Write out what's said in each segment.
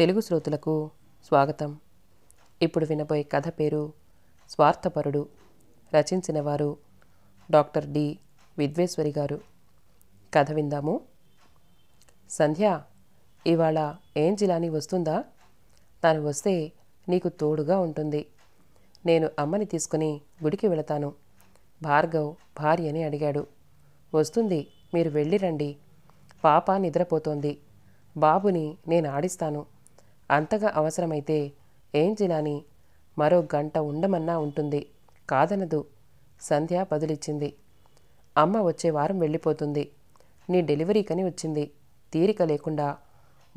తెలుగు శ్రోతులకు స్వాగతం ఇప్పుడు వినబోయే కథ పేరు స్వార్థపరుడు రచించిన వారు డాక్టర్ డి విద్వేశ్వరి గారు కథ విందాము సంధ్య ఇవాళ ఏం జిలాని వస్తుందా తాను వస్తే నీకు తోడుగా ఉంటుంది నేను అమ్మని తీసుకుని గుడికి వెళతాను భార్గవ్ భార్య అని అడిగాడు వస్తుంది మీరు వెళ్ళిరండి పాప నిద్రపోతోంది బాబుని నేను ఆడిస్తాను అంతగా అవసరమైతే ఏం జిలాని మరో గంట ఉండమన్నా ఉంటుంది కాదనదు సంధ్య బదులిచ్చింది అమ్మ వచ్చే వారం వెళ్ళిపోతుంది నీ డెలివరీ కని వచ్చింది తీరిక లేకుండా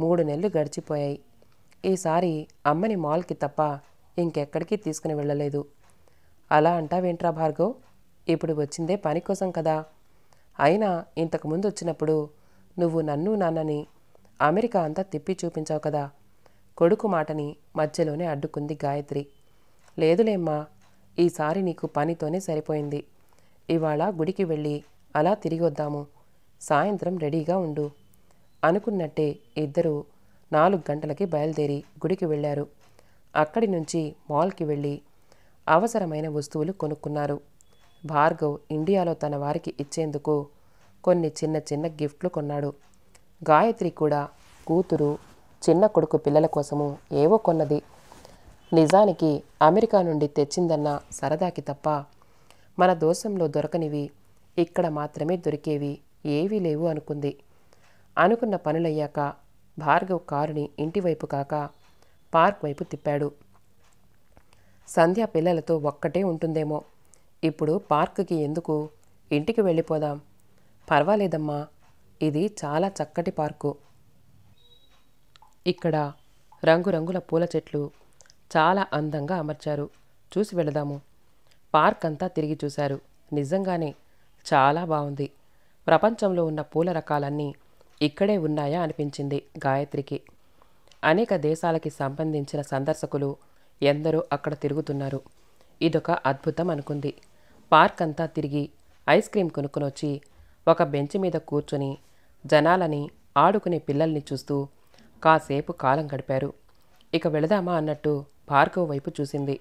మూడు నెలలు గడిచిపోయాయి ఈసారి అమ్మని మాల్కి తప్ప ఇంకెక్కడికి తీసుకుని వెళ్ళలేదు అలా అంటావేంట్రా భార్గవ్ ఇప్పుడు వచ్చిందే పని కోసం కదా అయినా ఇంతకుముందు వచ్చినప్పుడు నువ్వు నన్ను నాన్నని అమెరికా అంతా తిప్పి చూపించావు కదా కొడుకు మాటని మధ్యలోనే అడ్డుకుంది గాయత్రి లేదులేమ్మా ఈసారి నీకు పనితోనే సరిపోయింది ఇవాళ గుడికి వెళ్ళి అలా తిరిగొద్దాము సాయంత్రం రెడీగా ఉండు అనుకున్నట్టే ఇద్దరూ నాలుగు గంటలకి బయలుదేరి గుడికి వెళ్ళారు అక్కడి నుంచి మాల్కి వెళ్ళి అవసరమైన వస్తువులు కొనుక్కున్నారు భార్గవ్ ఇండియాలో తన వారికి ఇచ్చేందుకు కొన్ని చిన్న చిన్న గిఫ్ట్లు కొన్నాడు గాయత్రి కూడా కూతురు చిన్న కొడుకు పిల్లల కోసము ఏవో కొన్నది నిజానికి అమెరికా నుండి తెచ్చిందన్న సరదాకి తప్ప మన దోషంలో దొరకనివి ఇక్కడ మాత్రమే దొరికేవి ఏవీ లేవు అనుకుంది అనుకున్న పనులయ్యాక భార్గవ్ కారుని ఇంటివైపు కాక పార్క్ వైపు తిప్పాడు సంధ్య పిల్లలతో ఒక్కటే ఉంటుందేమో ఇప్పుడు పార్కుకి ఎందుకు ఇంటికి వెళ్ళిపోదాం పర్వాలేదమ్మా ఇది చాలా చక్కటి పార్కు ఇక్కడ రంగురంగుల పూల చెట్లు చాలా అందంగా అమర్చారు చూసి వెళదాము పార్క్ అంతా తిరిగి చూశారు నిజంగానే చాలా బాగుంది ప్రపంచంలో ఉన్న పూల రకాలన్నీ ఇక్కడే ఉన్నాయా అనిపించింది గాయత్రికి అనేక దేశాలకి సంబంధించిన సందర్శకులు ఎందరో అక్కడ తిరుగుతున్నారు ఇదొక అద్భుతం అనుకుంది పార్క్ అంతా తిరిగి ఐస్ కొనుక్కొని కొనుక్కునొచ్చి ఒక బెంచ్ మీద కూర్చొని జనాలని ఆడుకునే పిల్లల్ని చూస్తూ కాసేపు కాలం గడిపారు ఇక వెళదామా అన్నట్టు భార్గవ్ వైపు చూసింది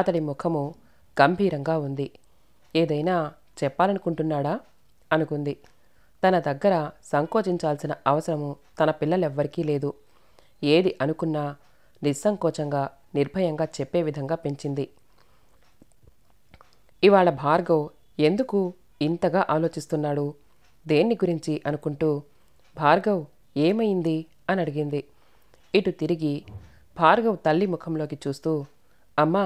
అతడి ముఖము గంభీరంగా ఉంది ఏదైనా చెప్పాలనుకుంటున్నాడా అనుకుంది తన దగ్గర సంకోచించాల్సిన అవసరము తన పిల్లలెవ్వరికీ లేదు ఏది అనుకున్నా నిస్సంకోచంగా నిర్భయంగా చెప్పే విధంగా పెంచింది ఇవాళ భార్గవ్ ఎందుకు ఇంతగా ఆలోచిస్తున్నాడు దేన్ని గురించి అనుకుంటూ భార్గవ్ ఏమైంది అని అడిగింది ఇటు తిరిగి భార్గవ్ తల్లి ముఖంలోకి చూస్తూ అమ్మా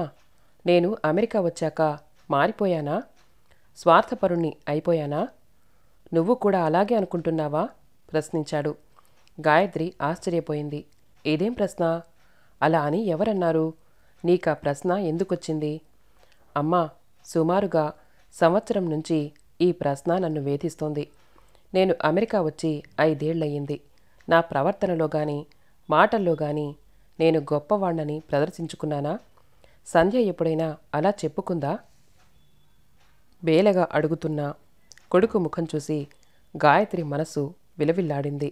నేను అమెరికా వచ్చాక మారిపోయానా స్వార్థపరుణ్ణి అయిపోయానా నువ్వు కూడా అలాగే అనుకుంటున్నావా ప్రశ్నించాడు గాయత్రి ఆశ్చర్యపోయింది ఇదేం ప్రశ్న అలా అని ఎవరన్నారు నీకా ప్రశ్న ఎందుకొచ్చింది అమ్మా సుమారుగా సంవత్సరం నుంచి ఈ ప్రశ్న నన్ను వేధిస్తోంది నేను అమెరికా వచ్చి ఐదేళ్లయ్యింది నా ప్రవర్తనలో కానీ మాటల్లో కానీ నేను గొప్పవాణ్ణని ప్రదర్శించుకున్నానా సంధ్య ఎప్పుడైనా అలా చెప్పుకుందా బేలగా అడుగుతున్నా కొడుకు ముఖం చూసి గాయత్రి మనసు విలవిల్లాడింది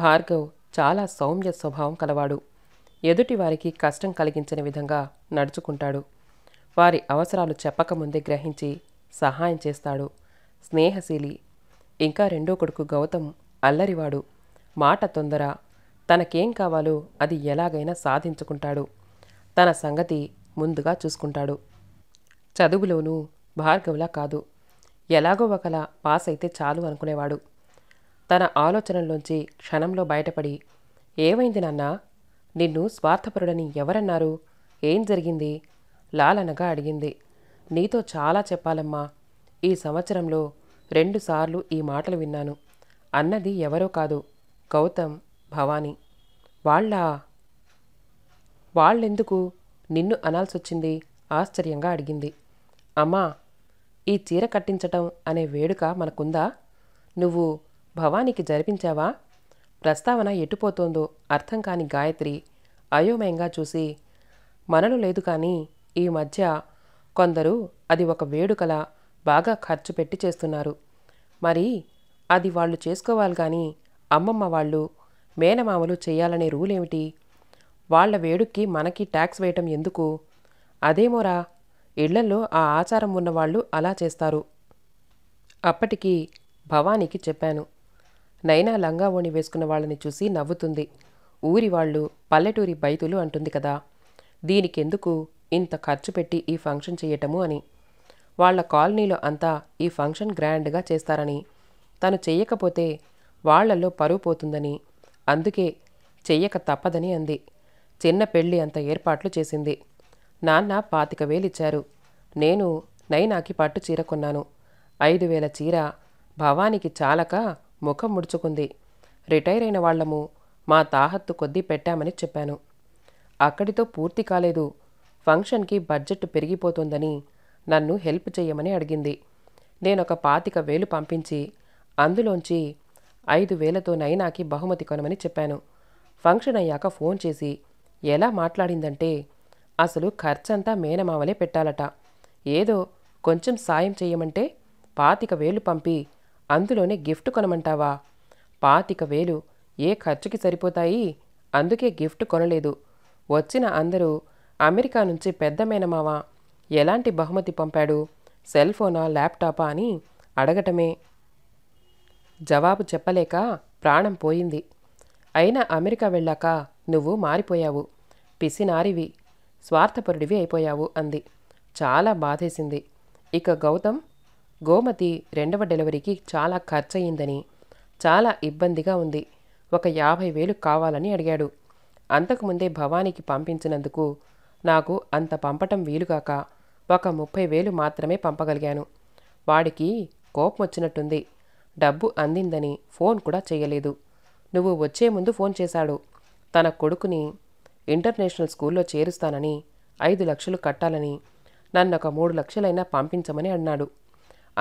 భార్గవ్ చాలా సౌమ్య స్వభావం కలవాడు ఎదుటి వారికి కష్టం కలిగించని విధంగా నడుచుకుంటాడు వారి అవసరాలు చెప్పకముందే గ్రహించి సహాయం చేస్తాడు స్నేహశీలి ఇంకా రెండో కొడుకు గౌతమ్ అల్లరివాడు మాట తొందర తనకేం కావాలో అది ఎలాగైనా సాధించుకుంటాడు తన సంగతి ముందుగా చూసుకుంటాడు చదువులోనూ భార్గవులా కాదు ఎలాగో ఒకలా పాస్ అయితే చాలు అనుకునేవాడు తన ఆలోచనల్లోంచి క్షణంలో బయటపడి ఏమైంది నాన్నా నిన్ను స్వార్థపరుడని ఎవరన్నారు ఏం జరిగింది లాలనగా అడిగింది నీతో చాలా చెప్పాలమ్మా ఈ సంవత్సరంలో రెండుసార్లు ఈ మాటలు విన్నాను అన్నది ఎవరో కాదు గౌతమ్ భవానీ వాళ్ళా వాళ్ళెందుకు నిన్ను అనాల్సొచ్చింది ఆశ్చర్యంగా అడిగింది అమ్మా ఈ చీర కట్టించటం అనే వేడుక మనకుందా నువ్వు భవానీకి జరిపించావా ప్రస్తావన ఎటుపోతోందో అర్థం కాని గాయత్రి అయోమయంగా చూసి మనలో లేదు కానీ ఈ మధ్య కొందరు అది ఒక వేడుకలా బాగా ఖర్చు పెట్టి చేస్తున్నారు మరి అది వాళ్ళు చేసుకోవాలి కానీ అమ్మమ్మ వాళ్ళు మేనమామలు చేయాలనే రూలేమిటి వాళ్ల వేడుక్కి మనకి ట్యాక్స్ వేయటం ఎందుకు అదేమోరా ఇళ్లలో ఆ ఆచారం ఉన్నవాళ్ళు అలా చేస్తారు అప్పటికి భవానీకి చెప్పాను నైనా లంగా ఓణి వేసుకున్న వాళ్ళని చూసి నవ్వుతుంది ఊరి వాళ్ళు పల్లెటూరి బైతులు అంటుంది కదా దీనికెందుకు ఇంత ఖర్చు పెట్టి ఈ ఫంక్షన్ చేయటము అని వాళ్ళ కాలనీలో అంతా ఈ ఫంక్షన్ గ్రాండ్గా చేస్తారని తను చేయకపోతే వాళ్లలో పరువు పోతుందని అందుకే చెయ్యక తప్పదని అంది చిన్న పెళ్ళి అంత ఏర్పాట్లు చేసింది నాన్న పాతిక వేలిచ్చారు నేను నైనాకి పట్టు చీర కొన్నాను ఐదు వేల చీర భవానికి చాలక ముఖం ముడుచుకుంది రిటైర్ అయిన వాళ్లము మా తాహత్తు కొద్దీ పెట్టామని చెప్పాను అక్కడితో పూర్తి కాలేదు ఫంక్షన్కి బడ్జెట్ పెరిగిపోతుందని నన్ను హెల్ప్ చేయమని అడిగింది నేనొక పాతిక వేలు పంపించి అందులోంచి ఐదు వేలతో నైనాకి బహుమతి కొనమని చెప్పాను ఫంక్షన్ అయ్యాక ఫోన్ చేసి ఎలా మాట్లాడిందంటే అసలు ఖర్చంతా మేనమావలే పెట్టాలట ఏదో కొంచెం సాయం చేయమంటే పాతిక వేలు పంపి అందులోనే గిఫ్ట్ కొనమంటావా పాతిక వేలు ఏ ఖర్చుకి సరిపోతాయి అందుకే గిఫ్ట్ కొనలేదు వచ్చిన అందరూ అమెరికా నుంచి పెద్ద మేనమావా ఎలాంటి బహుమతి పంపాడు సెల్ ఫోనా ల్యాప్టాపా అని అడగటమే జవాబు చెప్పలేక ప్రాణం పోయింది అయినా అమెరికా వెళ్ళాక నువ్వు మారిపోయావు పిసినారివి స్వార్థపరుడివి అయిపోయావు అంది చాలా బాధేసింది ఇక గౌతమ్ గోమతి రెండవ డెలివరీకి చాలా ఖర్చయిందని చాలా ఇబ్బందిగా ఉంది ఒక యాభై వేలు కావాలని అడిగాడు అంతకుముందే భవానీకి పంపించినందుకు నాకు అంత పంపటం వీలుగాక ఒక ముప్పై వేలు మాత్రమే పంపగలిగాను వాడికి కోపం వచ్చినట్టుంది డబ్బు అందిందని ఫోన్ కూడా చేయలేదు నువ్వు వచ్చే ముందు ఫోన్ చేశాడు తన కొడుకుని ఇంటర్నేషనల్ స్కూల్లో చేరుస్తానని ఐదు లక్షలు కట్టాలని నన్ను ఒక మూడు లక్షలైనా పంపించమని అన్నాడు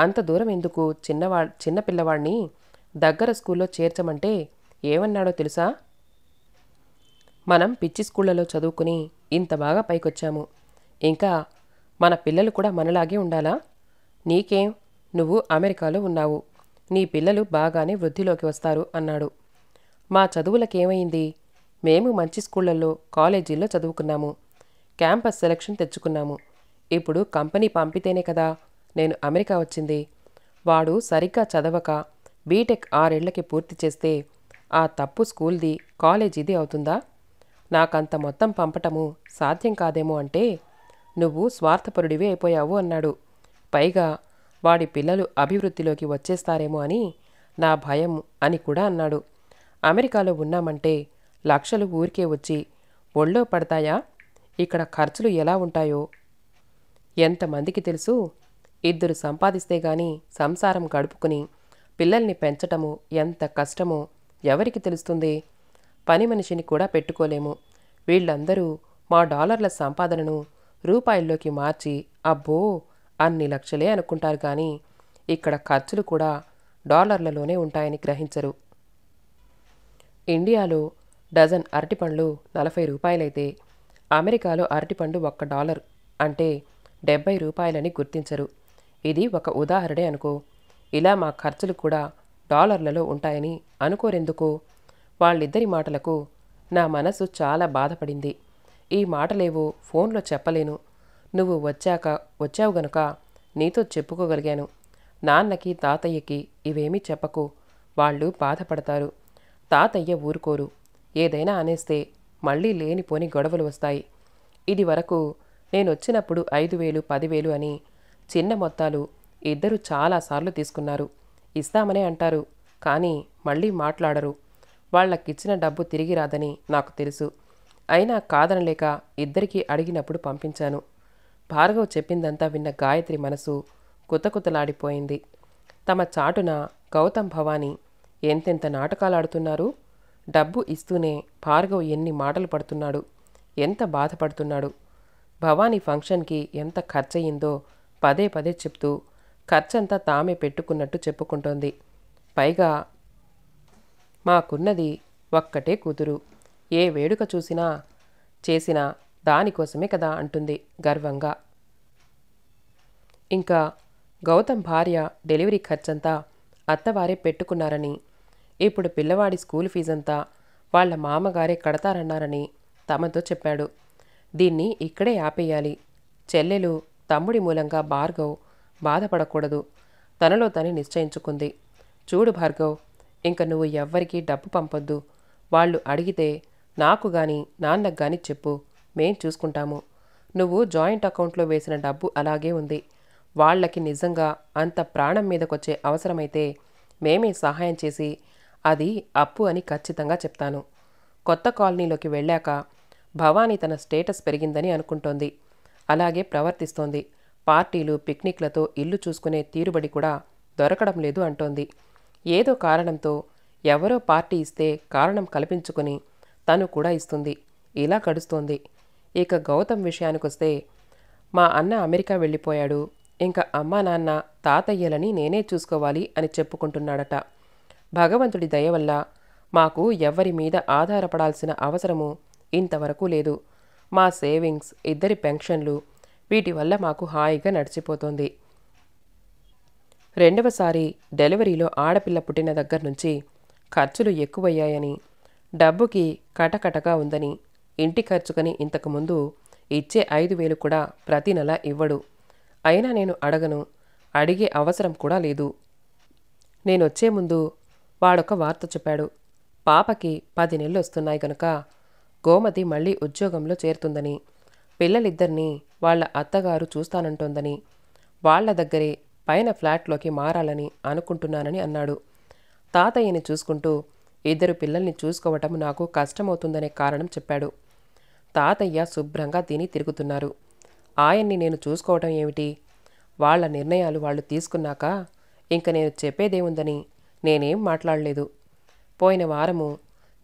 అంత దూరం ఎందుకు చిన్నవా చిన్నపిల్లవాడిని దగ్గర స్కూల్లో చేర్చమంటే ఏమన్నాడో తెలుసా మనం పిచ్చి స్కూళ్ళలో చదువుకుని ఇంత బాగా పైకొచ్చాము ఇంకా మన పిల్లలు కూడా మనలాగే ఉండాలా నీకేం నువ్వు అమెరికాలో ఉన్నావు నీ పిల్లలు బాగానే వృద్ధిలోకి వస్తారు అన్నాడు మా చదువులకేమైంది మేము మంచి స్కూళ్ళల్లో కాలేజీల్లో చదువుకున్నాము క్యాంపస్ సెలక్షన్ తెచ్చుకున్నాము ఇప్పుడు కంపెనీ పంపితేనే కదా నేను అమెరికా వచ్చింది వాడు సరిగ్గా చదవక బీటెక్ ఆరేళ్లకి పూర్తి చేస్తే ఆ తప్పు స్కూల్ది కాలేజీది అవుతుందా నాకంత మొత్తం పంపటము సాధ్యం కాదేమో అంటే నువ్వు స్వార్థపరుడివి అయిపోయావు అన్నాడు పైగా వాడి పిల్లలు అభివృద్ధిలోకి వచ్చేస్తారేమో అని నా భయం అని కూడా అన్నాడు అమెరికాలో ఉన్నామంటే లక్షలు ఊరికే వచ్చి ఒళ్ళో పడతాయా ఇక్కడ ఖర్చులు ఎలా ఉంటాయో ఎంతమందికి తెలుసు ఇద్దరు సంపాదిస్తే గాని సంసారం గడుపుకుని పిల్లల్ని పెంచటము ఎంత కష్టమో ఎవరికి తెలుస్తుంది పని మనిషిని కూడా పెట్టుకోలేము వీళ్ళందరూ మా డాలర్ల సంపాదనను రూపాయల్లోకి మార్చి అబ్బో అన్ని లక్షలే అనుకుంటారు కానీ ఇక్కడ ఖర్చులు కూడా డాలర్లలోనే ఉంటాయని గ్రహించరు ఇండియాలో డజన్ అరటిపండ్లు నలభై రూపాయలైతే అమెరికాలో అరటిపండు ఒక్క డాలర్ అంటే డెబ్బై రూపాయలని గుర్తించరు ఇది ఒక ఉదాహరణే అనుకో ఇలా మా ఖర్చులు కూడా డాలర్లలో ఉంటాయని అనుకోరెందుకు వాళ్ళిద్దరి మాటలకు నా మనసు చాలా బాధపడింది ఈ మాటలేవో ఫోన్లో చెప్పలేను నువ్వు వచ్చాక వచ్చావు గనుక నీతో చెప్పుకోగలిగాను నాన్నకి తాతయ్యకి ఇవేమీ చెప్పకు వాళ్ళు బాధపడతారు తాతయ్య ఊరుకోరు ఏదైనా అనేస్తే మళ్ళీ లేనిపోని గొడవలు వస్తాయి ఇది వరకు నేనొచ్చినప్పుడు ఐదు వేలు పదివేలు అని చిన్న మొత్తాలు ఇద్దరు చాలాసార్లు తీసుకున్నారు ఇస్తామనే అంటారు కానీ మళ్ళీ మాట్లాడరు వాళ్ళకిచ్చిన డబ్బు తిరిగి రాదని నాకు తెలుసు అయినా కాదనలేక ఇద్దరికీ అడిగినప్పుడు పంపించాను భార్గవ్ చెప్పిందంతా విన్న గాయత్రి మనసు కుతకుతలాడిపోయింది తమ చాటున గౌతమ్ భవానీ ఎంతెంత నాటకాలాడుతున్నారు డబ్బు ఇస్తూనే భార్గవ్ ఎన్ని మాటలు పడుతున్నాడు ఎంత బాధపడుతున్నాడు భవానీ ఫంక్షన్కి ఎంత ఖర్చయిందో పదే పదే చెప్తూ ఖర్చంతా తామే పెట్టుకున్నట్టు చెప్పుకుంటోంది పైగా మాకున్నది ఒక్కటే కూతురు ఏ వేడుక చూసినా చేసినా దానికోసమే కదా అంటుంది గర్వంగా ఇంకా గౌతమ్ భార్య డెలివరీ ఖర్చంతా అత్తవారే పెట్టుకున్నారని ఇప్పుడు పిల్లవాడి స్కూల్ ఫీజంతా వాళ్ళ మామగారే కడతారన్నారని తమతో చెప్పాడు దీన్ని ఇక్కడే ఆపేయాలి చెల్లెలు తమ్ముడి మూలంగా భార్గవ్ బాధపడకూడదు తనలో తని నిశ్చయించుకుంది చూడు భార్గవ్ ఇంక నువ్వు ఎవ్వరికీ డబ్బు పంపొద్దు వాళ్ళు అడిగితే నాకు గాని నాన్నకు గాని చెప్పు మేం చూసుకుంటాము నువ్వు జాయింట్ అకౌంట్లో వేసిన డబ్బు అలాగే ఉంది వాళ్ళకి నిజంగా అంత ప్రాణం మీదకొచ్చే అవసరమైతే మేమే సహాయం చేసి అది అప్పు అని ఖచ్చితంగా చెప్తాను కొత్త కాలనీలోకి వెళ్ళాక భవానీ తన స్టేటస్ పెరిగిందని అనుకుంటోంది అలాగే ప్రవర్తిస్తోంది పార్టీలు పిక్నిక్లతో ఇల్లు చూసుకునే తీరుబడి కూడా దొరకడం లేదు అంటోంది ఏదో కారణంతో ఎవరో పార్టీ ఇస్తే కారణం కల్పించుకుని తను కూడా ఇస్తుంది ఇలా గడుస్తోంది ఇక గౌతమ్ విషయానికొస్తే మా అన్న అమెరికా వెళ్ళిపోయాడు ఇంకా అమ్మా నాన్న తాతయ్యలని నేనే చూసుకోవాలి అని చెప్పుకుంటున్నాడట భగవంతుడి దయ వల్ల మాకు ఎవరి మీద ఆధారపడాల్సిన అవసరము ఇంతవరకు లేదు మా సేవింగ్స్ ఇద్దరి పెన్షన్లు వీటి వల్ల మాకు హాయిగా నడిచిపోతుంది రెండవసారి డెలివరీలో ఆడపిల్ల పుట్టిన దగ్గర నుంచి ఖర్చులు ఎక్కువయ్యాయని డబ్బుకి కటకటగా ఉందని ఇంటి ఖర్చుకని ఇంతకుముందు ఇచ్చే ఐదు వేలు కూడా ప్రతి నెల ఇవ్వడు అయినా నేను అడగను అడిగే అవసరం కూడా లేదు నేనొచ్చే ముందు వాడొక వార్త చెప్పాడు పాపకి పది నెలలు వస్తున్నాయి కనుక గోమతి మళ్ళీ ఉద్యోగంలో చేరుతుందని పిల్లలిద్దరినీ వాళ్ళ అత్తగారు చూస్తానంటోందని వాళ్ల దగ్గరే పైన ఫ్లాట్లోకి మారాలని అనుకుంటున్నానని అన్నాడు తాతయ్యని చూసుకుంటూ ఇద్దరు పిల్లల్ని చూసుకోవటం నాకు కష్టమవుతుందనే కారణం చెప్పాడు తాతయ్య శుభ్రంగా తిని తిరుగుతున్నారు ఆయన్ని నేను చూసుకోవటం ఏమిటి వాళ్ళ నిర్ణయాలు వాళ్ళు తీసుకున్నాక ఇంక నేను చెప్పేదేముందని నేనేం మాట్లాడలేదు పోయిన వారము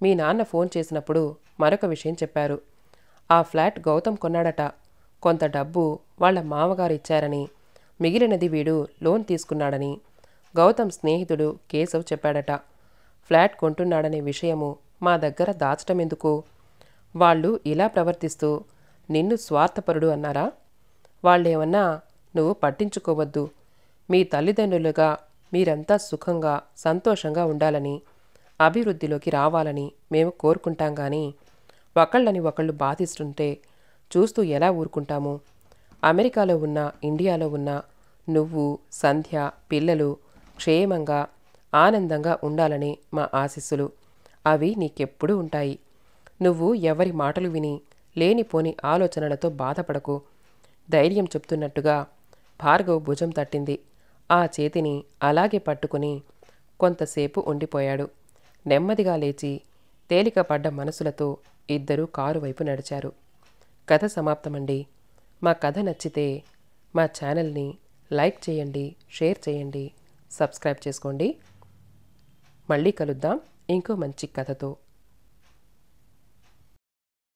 మీ నాన్న ఫోన్ చేసినప్పుడు మరొక విషయం చెప్పారు ఆ ఫ్లాట్ గౌతమ్ కొన్నాడట కొంత డబ్బు వాళ్ళ మామగారు ఇచ్చారని మిగిలినది వీడు లోన్ తీసుకున్నాడని గౌతమ్ స్నేహితుడు కేశవ్ చెప్పాడట ఫ్లాట్ కొంటున్నాడనే విషయము మా దగ్గర దాచటం ఎందుకు వాళ్ళు ఇలా ప్రవర్తిస్తూ నిన్ను స్వార్థపరుడు అన్నారా వాళ్ళేమన్నా నువ్వు పట్టించుకోవద్దు మీ తల్లిదండ్రులుగా మీరంతా సుఖంగా సంతోషంగా ఉండాలని అభివృద్ధిలోకి రావాలని మేము కోరుకుంటాం కానీ ఒకళ్ళని ఒకళ్ళు బాధిస్తుంటే చూస్తూ ఎలా ఊరుకుంటాము అమెరికాలో ఉన్న ఇండియాలో ఉన్న నువ్వు సంధ్య పిల్లలు క్షేమంగా ఆనందంగా ఉండాలని మా ఆశిస్సులు అవి నీకెప్పుడూ ఉంటాయి నువ్వు ఎవరి మాటలు విని లేనిపోని ఆలోచనలతో బాధపడకు ధైర్యం చెప్తున్నట్టుగా భార్గవ్ భుజం తట్టింది ఆ చేతిని అలాగే పట్టుకుని కొంతసేపు ఉండిపోయాడు నెమ్మదిగా లేచి తేలికపడ్డ మనసులతో ఇద్దరూ కారు వైపు నడిచారు కథ సమాప్తమండి మా కథ నచ్చితే మా ఛానల్ని లైక్ చేయండి షేర్ చేయండి సబ్స్క్రైబ్ చేసుకోండి మళ్ళీ కలుద్దాం ఇంకో మంచి కథతో